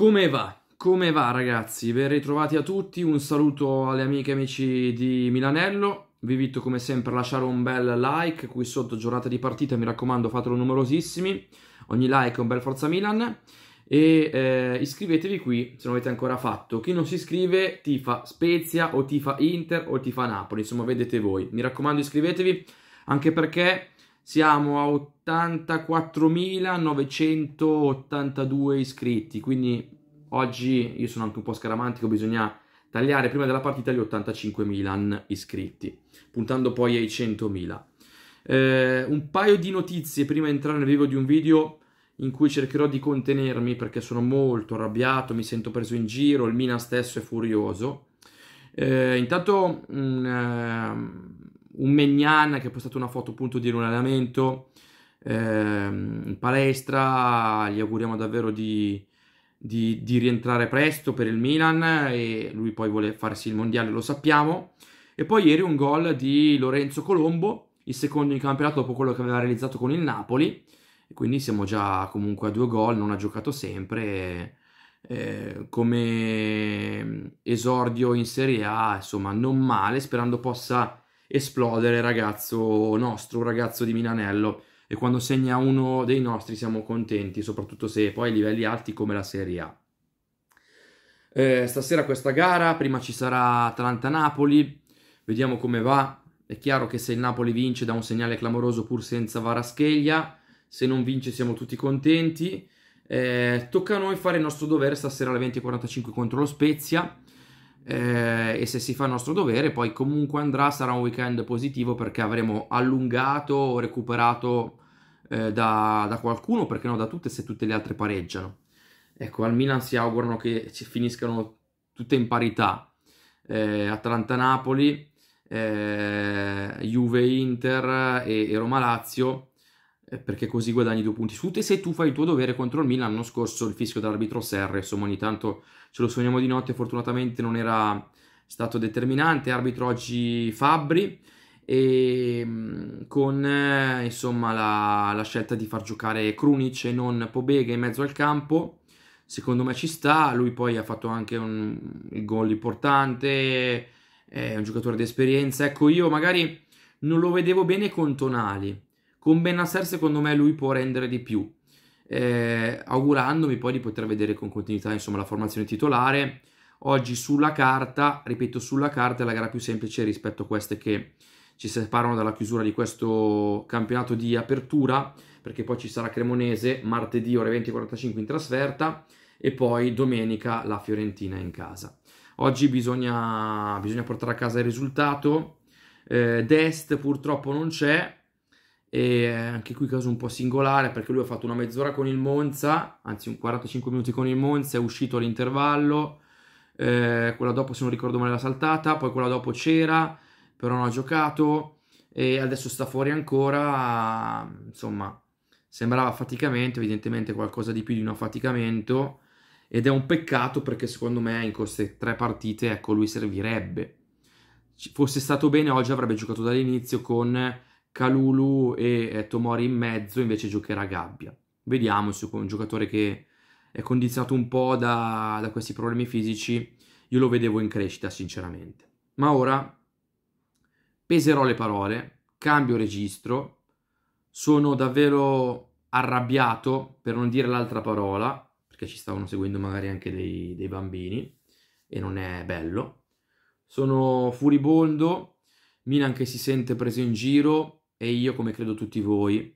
Come va? Come va ragazzi? Ben ritrovati a tutti, un saluto alle amiche e amici di Milanello, vi invito come sempre a lasciare un bel like qui sotto, giornata di partita, mi raccomando fatelo numerosissimi, ogni like è un bel forza Milan e eh, iscrivetevi qui se non avete ancora fatto, chi non si iscrive tifa Spezia o tifa Inter o tifa Napoli, insomma vedete voi, mi raccomando iscrivetevi anche perché siamo a 84.982 iscritti, quindi oggi io sono anche un po' scaramantico, bisogna tagliare prima della partita gli 85.000 iscritti, puntando poi ai 100.000. Eh, un paio di notizie prima di entrare nel vivo di un video in cui cercherò di contenermi perché sono molto arrabbiato, mi sento preso in giro, il Mina stesso è furioso. Eh, intanto... Mh, ehm, un Megnan che ha postato una foto appunto di un allenamento eh, in palestra, gli auguriamo davvero di, di, di, rientrare presto per il Milan e lui poi vuole farsi il mondiale, lo sappiamo. E poi ieri un gol di Lorenzo Colombo, il secondo in campionato dopo quello che aveva realizzato con il Napoli, e quindi siamo già comunque a due gol, non ha giocato sempre. Eh, come esordio in Serie A, insomma, non male, sperando possa esplodere ragazzo nostro, un ragazzo di Milanello e quando segna uno dei nostri siamo contenti, soprattutto se poi a livelli alti come la Serie A. Eh, stasera questa gara, prima ci sarà Atalanta-Napoli, vediamo come va. È chiaro che se il Napoli vince dà un segnale clamoroso pur senza Varascheglia, se non vince siamo tutti contenti. Eh, tocca a noi fare il nostro dovere stasera alle 20.45 contro lo Spezia eh, e se si fa il nostro dovere poi comunque andrà sarà un weekend positivo perché avremo allungato o recuperato eh, da, da, qualcuno perché no da tutte se tutte le altre pareggiano ecco al Milan si augurano che ci finiscano tutte in parità eh, Atalanta-Napoli eh, Juve-Inter eh, e, e Roma-Lazio eh, perché così guadagni due punti su te se tu fai il tuo dovere contro il Milan l'anno scorso il fischio dell'arbitro Serre insomma ogni tanto ce lo sogniamo di notte fortunatamente non era stato determinante arbitro oggi Fabbri e ehm, con eh, insomma la, la, scelta di far giocare Krunic e non Pobega in mezzo al campo secondo me ci sta lui poi ha fatto anche un, un gol importante è un giocatore di esperienza ecco io magari non lo vedevo bene con Tonali con Benasser secondo me lui può rendere di più, eh, augurandomi poi di poter vedere con continuità insomma, la formazione titolare. Oggi sulla carta, ripeto sulla carta, è la gara più semplice rispetto a queste che ci separano dalla chiusura di questo campionato di apertura, perché poi ci sarà Cremonese martedì ore 20.45 in trasferta e poi domenica la Fiorentina in casa. Oggi bisogna, bisogna portare a casa il risultato. Eh, Dest purtroppo non c'è, e anche qui caso un po' singolare perché lui ha fatto una mezz'ora con il Monza, anzi un 45 minuti con il Monza, è uscito all'intervallo, eh, quella dopo se non ricordo male l'ha saltata, poi quella dopo c'era, però non ha giocato e adesso sta fuori ancora, insomma sembrava affaticamento, evidentemente qualcosa di più di un affaticamento ed è un peccato perché secondo me in queste tre partite ecco lui servirebbe. fosse stato bene oggi avrebbe giocato dall'inizio con Calulu e Tomori in mezzo invece giocherà Gabbia. Vediamo se un giocatore che è condizionato un po' da, da questi problemi fisici, io lo vedevo in crescita sinceramente. Ma ora peserò le parole, cambio registro, sono davvero arrabbiato per non dire l'altra parola, perché ci stavano seguendo magari anche dei, dei bambini e non è bello. Sono furibondo, Milan che si sente preso in giro, e io, come credo tutti voi,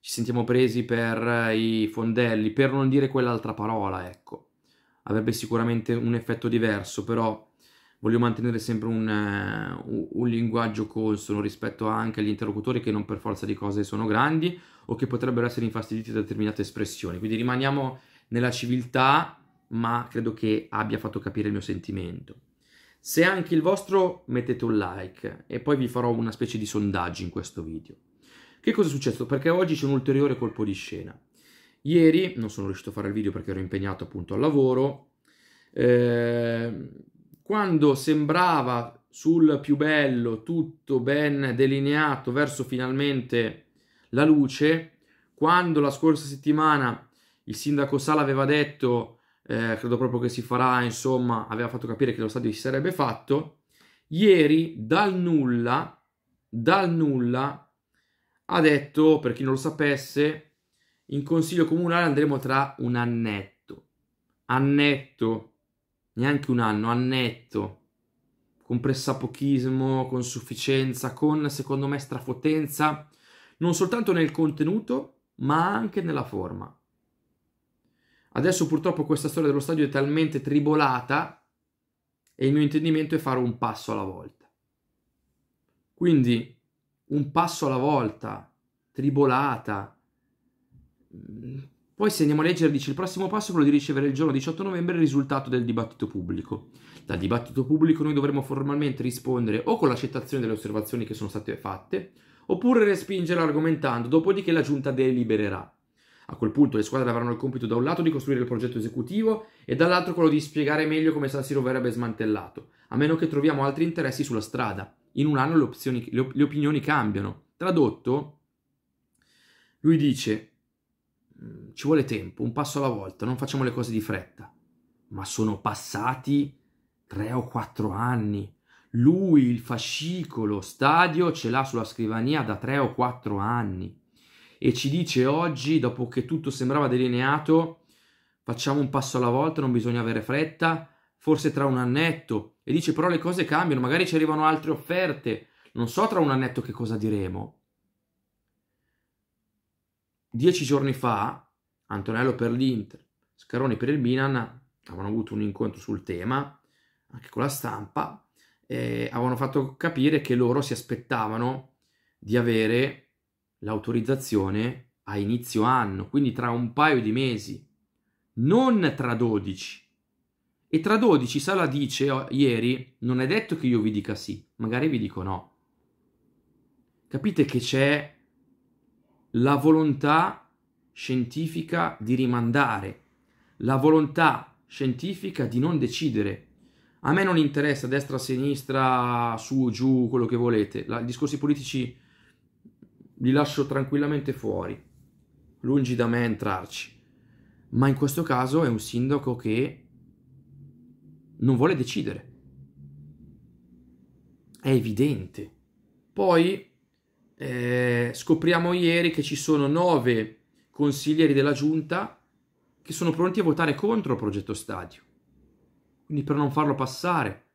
ci sentiamo presi per eh, i fondelli, per non dire quell'altra parola, ecco. Avrebbe sicuramente un effetto diverso, però voglio mantenere sempre un, eh, un linguaggio consono rispetto anche agli interlocutori che non per forza di cose sono grandi o che potrebbero essere infastiditi da determinate espressioni. Quindi rimaniamo nella civiltà, ma credo che abbia fatto capire il mio sentimento. Se anche il vostro mettete un like e poi vi farò una specie di sondaggio in questo video. Che cosa è successo? Perché oggi c'è un ulteriore colpo di scena. Ieri non sono riuscito a fare il video perché ero impegnato appunto al lavoro. Eh, quando sembrava sul più bello tutto ben delineato verso finalmente la luce, quando la scorsa settimana il sindaco Sala aveva detto eh, credo proprio che si farà, insomma, aveva fatto capire che lo stadio si sarebbe fatto. Ieri, dal nulla, dal nulla, ha detto, per chi non lo sapesse, in consiglio comunale andremo tra un annetto. Annetto, neanche un anno, annetto. Con pressapochismo, con sufficienza, con, secondo me, strafotenza, non soltanto nel contenuto, ma anche nella forma. Adesso purtroppo questa storia dello stadio è talmente tribolata e il mio intendimento è fare un passo alla volta. Quindi un passo alla volta, tribolata. Mm, poi se andiamo a leggere dice il prossimo passo è quello di ricevere il giorno 18 novembre il risultato del dibattito pubblico. Dal dibattito pubblico noi dovremo formalmente rispondere o con l'accettazione delle osservazioni che sono state fatte oppure respingere argomentando, dopodiché la giunta delibererà. A quel punto le squadre avranno il compito da un lato di costruire il progetto esecutivo e dall'altro quello di spiegare meglio come San Siro verrebbe smantellato, a meno che troviamo altri interessi sulla strada. In un anno le, opzioni, le, op- le opinioni cambiano. Tradotto, lui dice, mm, ci vuole tempo, un passo alla volta, non facciamo le cose di fretta. Ma sono passati tre o quattro anni. Lui il fascicolo stadio ce l'ha sulla scrivania da tre o quattro anni e ci dice oggi, dopo che tutto sembrava delineato, facciamo un passo alla volta, non bisogna avere fretta, forse tra un annetto. E dice però le cose cambiano, magari ci arrivano altre offerte, non so tra un annetto che cosa diremo. Dieci giorni fa, Antonello per l'Inter, Scaroni per il Milan, avevano avuto un incontro sul tema, anche con la stampa, e avevano fatto capire che loro si aspettavano di avere l'autorizzazione a inizio anno, quindi tra un paio di mesi, non tra 12. E tra 12, Sala dice oh, ieri, non è detto che io vi dica sì, magari vi dico no. Capite che c'è la volontà scientifica di rimandare, la volontà scientifica di non decidere. A me non interessa destra, sinistra, su, giù, quello che volete. La, discorsi politici li lascio tranquillamente fuori, lungi da me entrarci. Ma in questo caso è un sindaco che non vuole decidere. È evidente. Poi eh, scopriamo ieri che ci sono nove consiglieri della giunta che sono pronti a votare contro il progetto stadio, quindi per non farlo passare.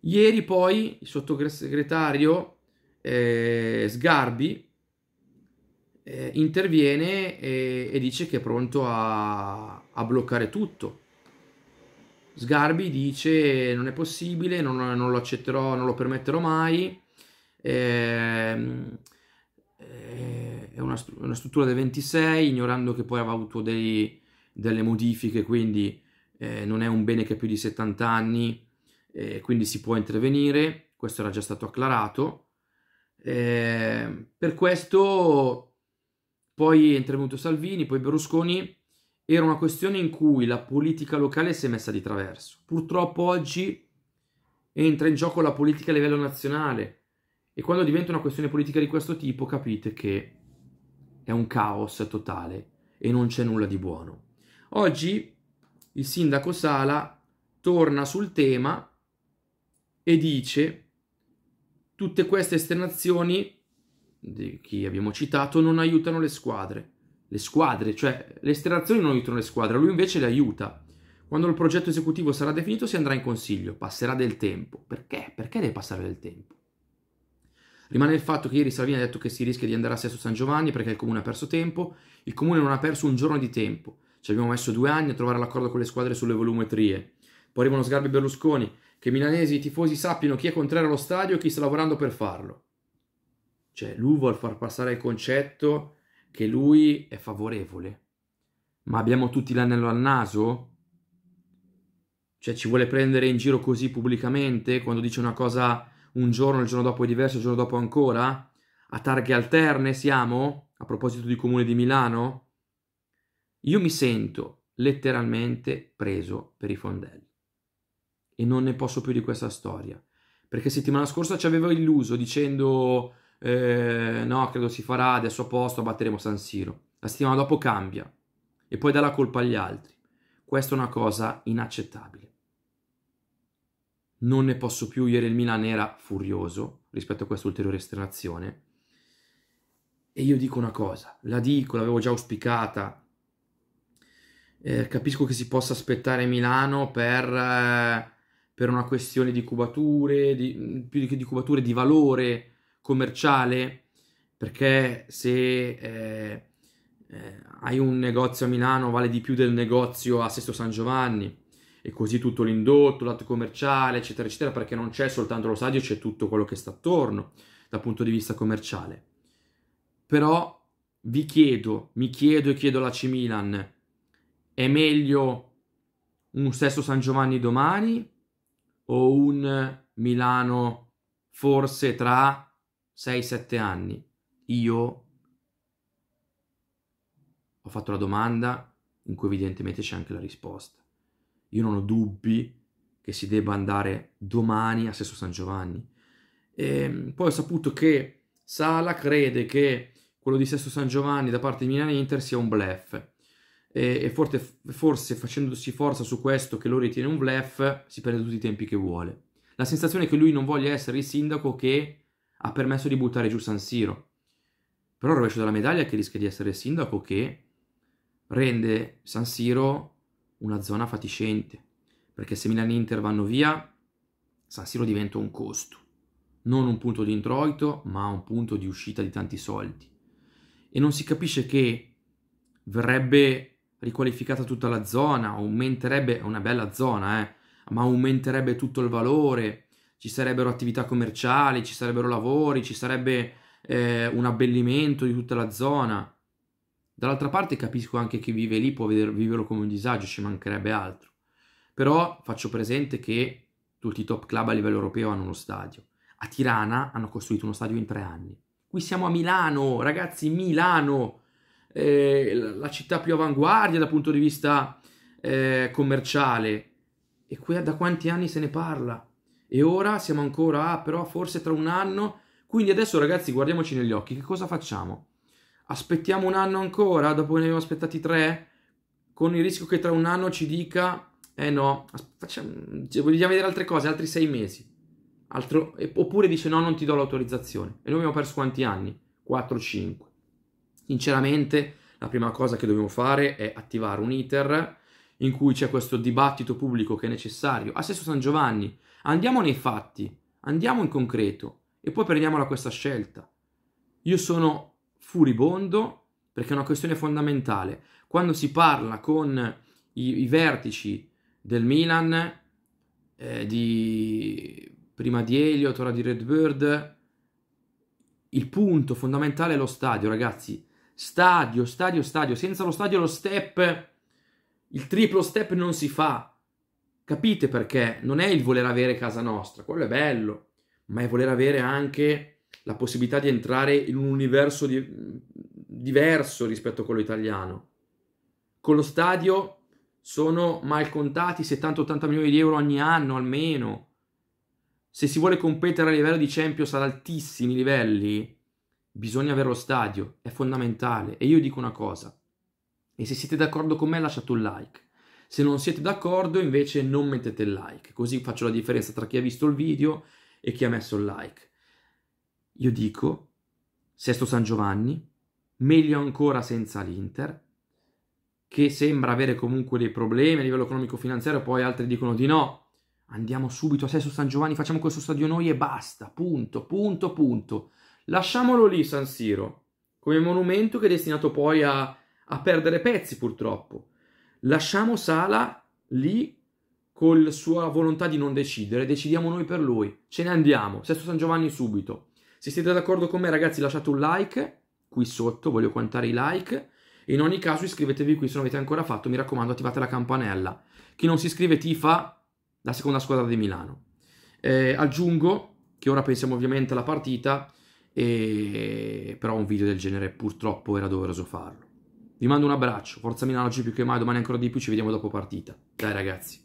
Ieri poi il sottosegretario eh, Sgarbi eh, interviene e, e, dice che è pronto a, a, bloccare tutto. Sgarbi dice non è possibile, non, non lo accetterò, non lo permetterò mai. Ehm, eh, è una, una, struttura del 26, ignorando che poi aveva avuto dei, delle modifiche, quindi eh, non è un bene che ha più di 70 anni, eh, quindi si può intervenire, questo era già stato acclarato. Eh, per questo poi è intervenuto Salvini, poi Berlusconi, era una questione in cui la politica locale si è messa di traverso. Purtroppo oggi entra in gioco la politica a livello nazionale e quando diventa una questione politica di questo tipo capite che è un caos totale e non c'è nulla di buono. Oggi il sindaco Sala torna sul tema e dice tutte queste esternazioni di chi abbiamo citato non aiutano le squadre. Le squadre, cioè le esternazioni non aiutano le squadre, lui invece le aiuta. Quando il progetto esecutivo sarà definito si andrà in consiglio, passerà del tempo. Perché? Perché deve passare del tempo? Rimane il fatto che ieri Salvini ha detto che si rischia di andare a Sesto San Giovanni perché il comune ha perso tempo. Il comune non ha perso un giorno di tempo. Ci abbiamo messo due anni a trovare l'accordo con le squadre sulle volumetrie. Poi arrivano Sgarbi e Berlusconi, che i milanesi i tifosi sappiano chi è contrario allo stadio e chi sta lavorando per farlo. Cioè, lui vuole far passare il concetto che lui è favorevole. Ma abbiamo tutti l'anello al naso? Cioè, ci vuole prendere in giro così pubblicamente quando dice una cosa un giorno, il giorno dopo è diverso, il giorno dopo ancora? A targhe alterne siamo? A proposito di Comune di Milano? Io mi sento letteralmente preso per i fondelli. E non ne posso più di questa storia. Perché settimana scorsa ci avevo illuso dicendo eh, no, credo si farà, adesso a posto, batteremo San Siro. La settimana dopo cambia e poi dà la colpa agli altri. Questa è una cosa inaccettabile. Non ne posso più, ieri il Milan era furioso rispetto a questa ulteriore esternazione. E io dico una cosa, la dico, l'avevo già auspicata. Eh, capisco che si possa aspettare Milano per, eh, per una questione di cubature, di, più che di cubature, di valore, commerciale, perché se eh, eh, hai un negozio a Milano vale di più del negozio a Sesto San Giovanni e così tutto l'indotto, l'atto commerciale, eccetera, eccetera, perché non c'è soltanto lo stadio, c'è tutto quello che sta attorno dal punto di vista commerciale. Però vi chiedo, mi chiedo e chiedo alla C Milan, è meglio un Sesto San Giovanni domani o un Milano forse tra 6-7 anni io ho fatto la domanda in cui evidentemente c'è anche la risposta. Io non ho dubbi che si debba andare domani a Sesto San Giovanni. E ehm, poi ho saputo che Sala crede che quello di Sesto San Giovanni da parte di Milan Inter sia un blef. E, e forse, forse, facendosi forza su questo che lo ritiene un blef si perde tutti i tempi che vuole. La sensazione è che lui non voglia essere il sindaco che ha permesso di buttare giù San Siro. Però il rovescio della medaglia è che rischia di essere il sindaco che rende San Siro una zona fatiscente, perché se Milan e Inter vanno via, San Siro diventa un costo, non un punto di introito, ma un punto di uscita di tanti soldi. E non si capisce che verrebbe riqualificata tutta la zona, aumenterebbe, è una bella zona, eh, ma aumenterebbe tutto il valore, ci sarebbero attività commerciali, ci sarebbero lavori, ci sarebbe eh, un abbellimento di tutta la zona. Dall'altra parte capisco anche chi vive lì può veder, viverlo come un disagio, ci mancherebbe altro. Però faccio presente che tutti i top club a livello europeo hanno uno stadio. A Tirana hanno costruito uno stadio in tre anni. Qui siamo a Milano, ragazzi, Milano, eh, la città più avanguardia dal punto di vista eh, commerciale. E qui da quanti anni se ne parla? E ora siamo ancora, ah, però forse tra un anno. Quindi adesso ragazzi guardiamoci negli occhi, che cosa facciamo? Aspettiamo un anno ancora dopo che ne abbiamo aspettati tre? Con il rischio che tra un anno ci dica, eh no, facciamo, cioè, vogliamo vedere altre cose, altri sei mesi. Altro, oppure dice no, non ti do l'autorizzazione. E noi abbiamo perso quanti anni? 4-5. Sinceramente la prima cosa che dobbiamo fare è attivare un iter in cui c'è questo dibattito pubblico che è necessario. A Sesto San Giovanni Andiamo nei fatti, andiamo in concreto e poi prendiamola questa scelta. Io sono furibondo perché è una questione fondamentale. Quando si parla con i, i vertici del Milan, eh, di, prima di Elliot, ora di Redbird, il punto fondamentale è lo stadio, ragazzi. Stadio, stadio, stadio. Senza lo stadio lo step, il triplo step non si fa Capite perché non è il voler avere casa nostra, quello è bello, ma è voler avere anche la possibilità di entrare in un universo di... diverso rispetto a quello italiano. Con lo stadio sono mal contati 70-80 milioni di euro ogni anno almeno. Se si vuole competere a livello di Champions ad altissimi livelli, bisogna avere lo stadio, è fondamentale. E io dico una cosa, e se siete d'accordo con me lasciate un like. Se non siete d'accordo, invece non mettete il like, così faccio la differenza tra chi ha visto il video e chi ha messo il like. Io dico Sesto San Giovanni, meglio ancora senza l'Inter, che sembra avere comunque dei problemi a livello economico-finanziario, poi altri dicono di no, andiamo subito a Sesto San Giovanni, facciamo questo stadio noi e basta, punto, punto, punto. Lasciamolo lì San Siro, come monumento che è destinato poi a, a perdere pezzi purtroppo. Lasciamo Sala lì con la sua volontà di non decidere, decidiamo noi per lui. Ce ne andiamo, Sesto San Giovanni subito. Se siete d'accordo con me ragazzi lasciate un like qui sotto, voglio contare i like. In ogni caso iscrivetevi qui se non avete ancora fatto, mi raccomando attivate la campanella. Chi non si iscrive tifa la seconda squadra di Milano. Eh, aggiungo che ora pensiamo ovviamente alla partita, e... però un video del genere purtroppo era doveroso farlo. Vi mando un abbraccio, forza Milano oggi più che mai, domani ancora di più, ci vediamo dopo partita. Dai ragazzi.